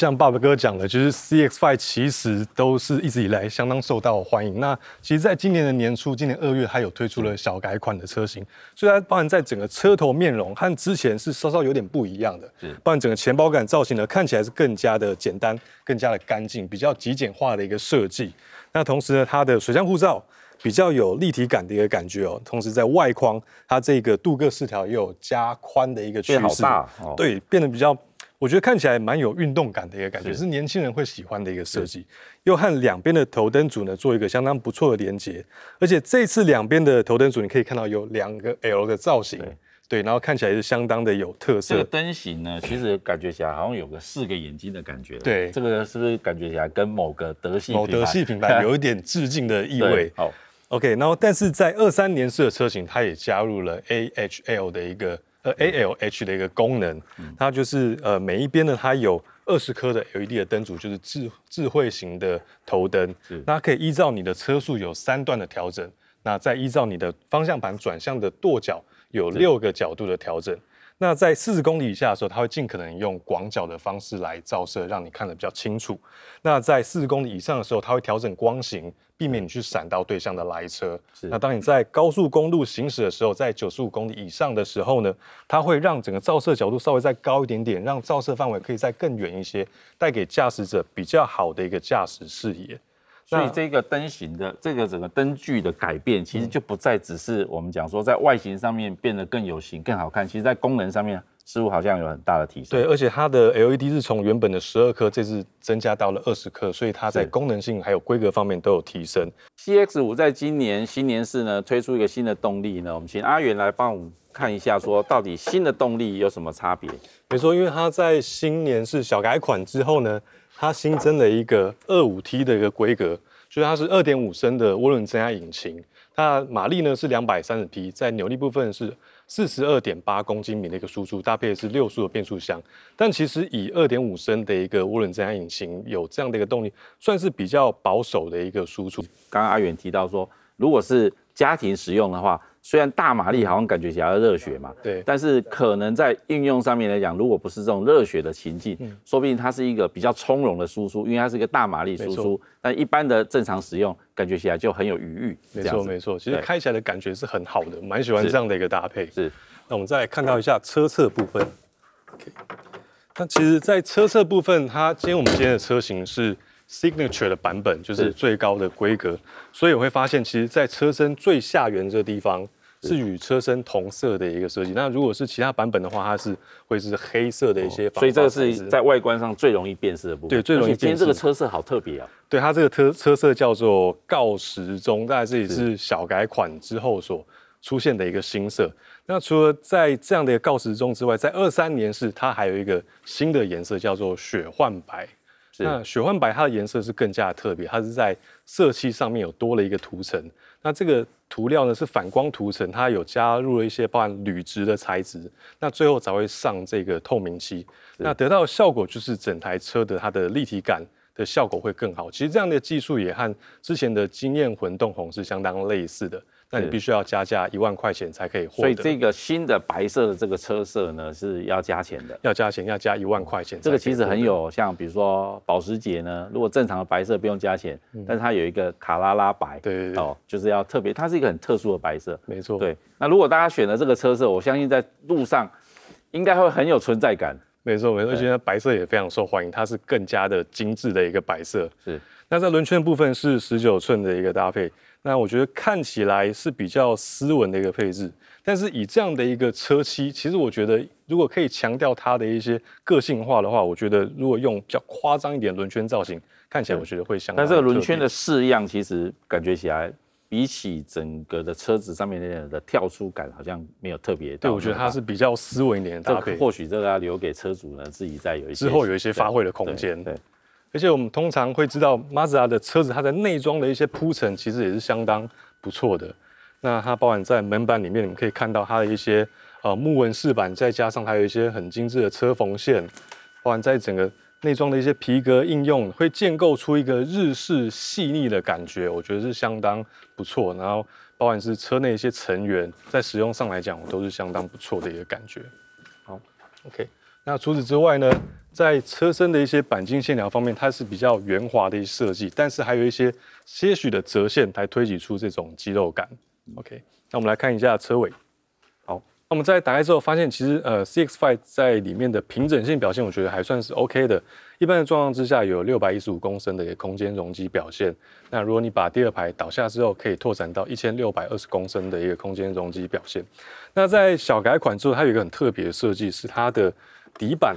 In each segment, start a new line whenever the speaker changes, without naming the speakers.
像爸爸哥讲的，就是 CX5 其实都是一直以来相当受到欢迎。那其实，在今年的年初，今年二月它有推出了小改款的车型，所以它包含在整个车头面容和之前是稍稍有点不一样的。是包含整个前包杆造型呢，看起来是更加的简单、更加的干净，比较极简化的一个设计。那同时呢，它的水箱护罩比较有立体感的一个感觉哦。同时，在外框，它这个镀铬饰条也有加宽的一个趋势，对，变得比较。我觉得看起来蛮有运动感的一个感觉，是年轻人会喜欢的一个设计，又和两边的头灯组呢做一个相当不错的连接，而且这次两边的头灯组你可以看到有两个 L 的造型，对，然后看起来是相当的有特
色。这个灯型呢，其实感觉起来好像有个四个眼睛的感觉。对，这个是不是感觉起来跟某个德系某德系品牌有一点
致敬的意味？好 o k 然后但是在二三年式的车型，它也加入了 AHL 的一个。呃，ALH 的一个功能，它就是呃，每一边呢，它有二十颗的 LED 的灯组，就是智智慧型的头灯，那可以依照你的车速有三段的调整，那再依照你的方向盘转向的跺脚有六个角度的调整。那在四十公里以下的时候，它会尽可能用广角的方式来照射，让你看得比较清楚。那在四十公里以上的时候，它会调整光型，避免你去闪到对向的来车。那当你在高速公路行驶的时候，在九十五公里以上的时候呢，它会让整个照射角度稍微再高一点点，让照射范围可以再更远一些，
带给驾驶者比较好的一个驾驶视野。所以这个灯型的这个整个灯具的改变，其实就不再只是我们讲说在外形上面变得更有型、更好看，其实在功能上面似乎好像有很大的提升。对，而且它的 LED 是从原本的十二
颗，这次增加到了二十颗，所以它在功能性还有规格方面都有提升。CX
五在今年新年式呢推出一个新的动力呢，我们请阿元来帮我们看一下，说到底新的动力有什么差别？没错，因为它在新年式小改款之
后呢。它新增了一个二五 T 的一个规格，所以它是二点五升的涡轮增压引擎，它马力呢是两百三十匹，在扭力部分是四十二点八公斤米的一个输出，搭配的是六速的变速箱。但其实以二点五升的一个涡
轮增压引擎有这样的一个动力，算是比较保守的一个输出。刚刚阿远提到说，如果是家庭使用的话。虽然大马力好像感觉起来热血嘛，对，但是可能在运用上面来讲，如果不是这种热血的情境，说不定它是一个比较从容的输出，因为它是一个大马力输出。但一般的正常使用，感觉起来就很有余裕。没错没错，其实开起来的感觉是很好的，蛮喜欢这样的一个搭配。是，那我们
再来看到一下车侧部分。那其实，在车侧部分，它今天我们今天的车型是。Signature 的版本就是最高的规格，所以我会发现，其实，在车身最下缘这个地方是与车身同色的一个设计。那如果是其他版本的话，它是会是黑色的一些。所以这个是在外观上最容易辨识的部分。对，最容易识。今天这个车色好特别啊！对，它这个车车色叫做锆石棕，在这里是小改款之后所出现的一个新色。那除了在这样的锆石棕之外，在二三年是它还有一个新的颜色叫做雪幻白。那雪幻白它的颜色是更加的特别，它是在色漆上面有多了一个涂层。那这个涂料呢是反光涂层，它有加入了一些包含铝质的材质。那最后才会上这个透明漆，那得到的效果就是整台车的它的立体感。的效果会更好。其实这样的技术也和之前的经验混动
红是相当类似的。那你必须要加价一万块钱才可以获得。所以这个新的白色的这个车色呢是要加钱的。要加钱，要加一万块钱。这个其实很有像，比如说保时捷呢，如果正常的白色不用加钱，但是它有一个卡拉拉白，对哦，就是要特别，它是一个很特殊的白色。没错。对。那如果大家选了这个车色，我相信在路上应该会很有存在感。没错，没错，且在白色也非常受欢迎，它是
更加的精致的一个白色。是，那在轮圈部分是十九寸的一个搭配，那我觉得看起来是比较斯文的一个配置。但是以这样的一个车漆，其实我觉得如果可以强调它的一些个性化的话，我觉得如果用比较夸张一点轮圈造型，看起来我觉得会像。但这个轮圈的
式样其实感觉起来。比起整个的车子上面的跳出感，好像没有特别大。对，我觉得它是比较斯文一点的搭配。或许这个要留给车主呢，自己再有一些之后有一些发挥的空
间。对。而且我们通常会知道马自达的车子，它在内装的一些铺陈其实也是相当不错的。那它包含在门板里面，你们可以看到它的一些呃木纹饰板，再加上还有一些很精致的车缝线，包含在整个。内装的一些皮革应用会建构出一个日式细腻的感觉，我觉得是相当不错。然后，不管是车内一些成员在使用上来讲，我都是相当不错的一个感觉。好，OK。那除此之外呢，在车身的一些钣金线条方面，它是比较圆滑的一设计，但是还有一些些许的折线来推挤出这种肌肉感。OK，那我们来看一下车尾。我们在打开之后发现，其实呃，CX5 在里面的平整性表现，我觉得还算是 OK 的。一般的状况之下，有六百一十五公升的一个空间容积表现。那如果你把第二排倒下之后，可以拓展到一千六百二十公升的一个空间容积表现。那在小改款之后，它有一个很特别的设计，是它的底板，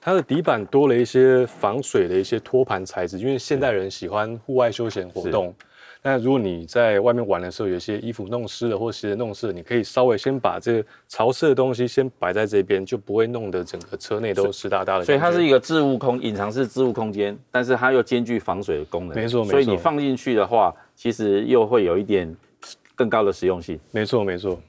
它的底板多了一些防水的一些托盘材质，因为现代人喜欢户外休闲活动。那如果你在外面玩的时候，有些衣服弄湿了，或鞋子弄湿，你可以稍微先把这个潮湿的
东西先摆在这边，就不会弄得整个车内都湿哒哒的。所以它是一个置物空，隐藏式置物空间，但是它又兼具防水的功能。没错，没错。所以你放进去的话，其实又会有一点更高的实用性。没错，没错。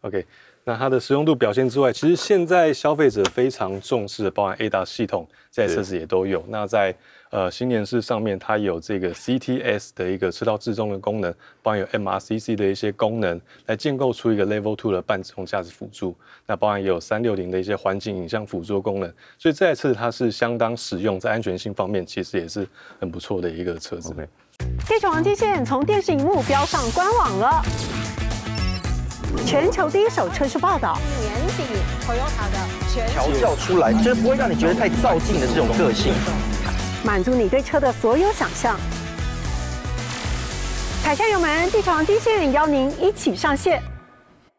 OK，那它的实
用度表现之外，其实现在消费者非常重视的，包含 A 达系统，这些车子也都有。那在呃，新年式上面它有这个 CTS 的一个车道自动的功能，包含有 MRCC 的一些功能，来建构出一个 Level Two 的半自动驾驶辅助。那包含也有三六零的一些环境影像辅助功能，所以这台车它是相当实用，在安全性方面其实也是很不错的一个车子。记者王金线从电视荧幕标上官网了，全球第一手车市报道。年底，Toyota 的全调教出来，就是不会让你觉得太造劲的这种个性。
满足你对车的所有想象，
踩下油门，地上金线，邀您一起上线。